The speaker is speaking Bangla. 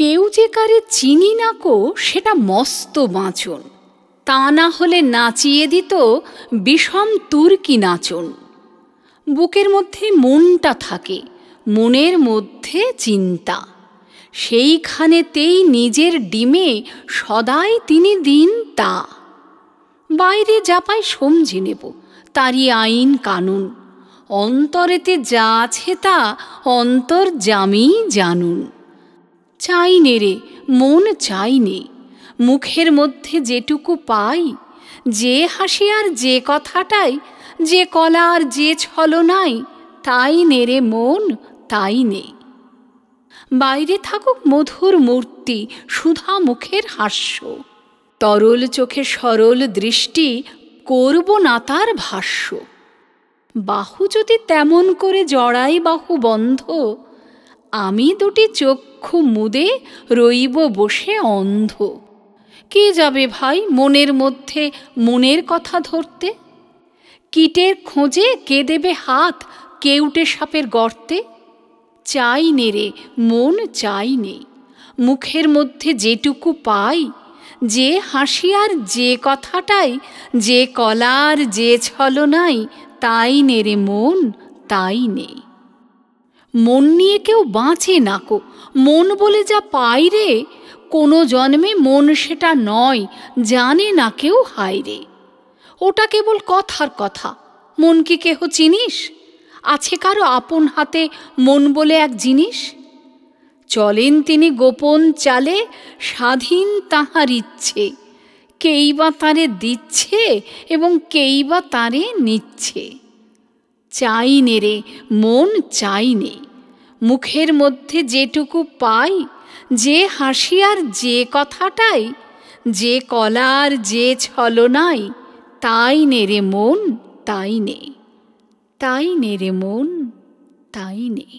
কেউ যে কারে চিনি না কো সেটা মস্ত বাঁচন তা না হলে নাচিয়ে দিত বিষম তুর্কি নাচন বুকের মধ্যে মনটা থাকে মনের মধ্যে চিন্তা সেইখানেতেই নিজের ডিমে সদাই তিনি দিন তা বাইরে যা পাই সমঝে নেব তারই আইন কানুন অন্তরেতে যা আছে তা জামি জানুন চাই নে রে মন চাই নে মুখের মধ্যে যেটুকু পাই যে হাসি আর যে কথাটাই যে কলা আর যে ছলনাই তাই নে রে মন তাই নে বাইরে থাকুক মধুর মূর্তি সুধা মুখের হাস্য তরল চোখে সরল দৃষ্টি করব না তার ভাষ্য বাহু যদি তেমন করে জড়াই বাহু বন্ধ আমি দুটি চক্ষু মুদে রইব বসে অন্ধ কে যাবে ভাই মনের মধ্যে মনের কথা ধরতে কীটের খোঁজে কে দেবে হাত কেউটে সাপের গর্তে চাই নে রে মন চাই নে মুখের মধ্যে যেটুকু পাই যে হাসি আর যে কথাটাই যে কলার যে ছলনাই তাই নে রে মন তাই নেই মন নিয়ে কেউ বাঁচে না কো মন বলে যা পাই রে কোনো জন্মে মন সেটা নয় জানে না কেউ হায় রে ওটা কেবল কথার কথা মন কি কেহ চিনিস আছে কারো আপন হাতে মন বলে এক জিনিস চলেন তিনি গোপন চালে স্বাধীন তাহার ইচ্ছে কেই বা তাঁরে দিচ্ছে এবং কেই বা তাঁরে নিচ্ছে চাই নে রে মন চাই মুখের মধ্যে যেটুকু পাই যে হাসি আর যে কথাটাই যে কলার যে ছলনাই তাই নেরে মন তাই নে তাই নেরে মন তাই নেই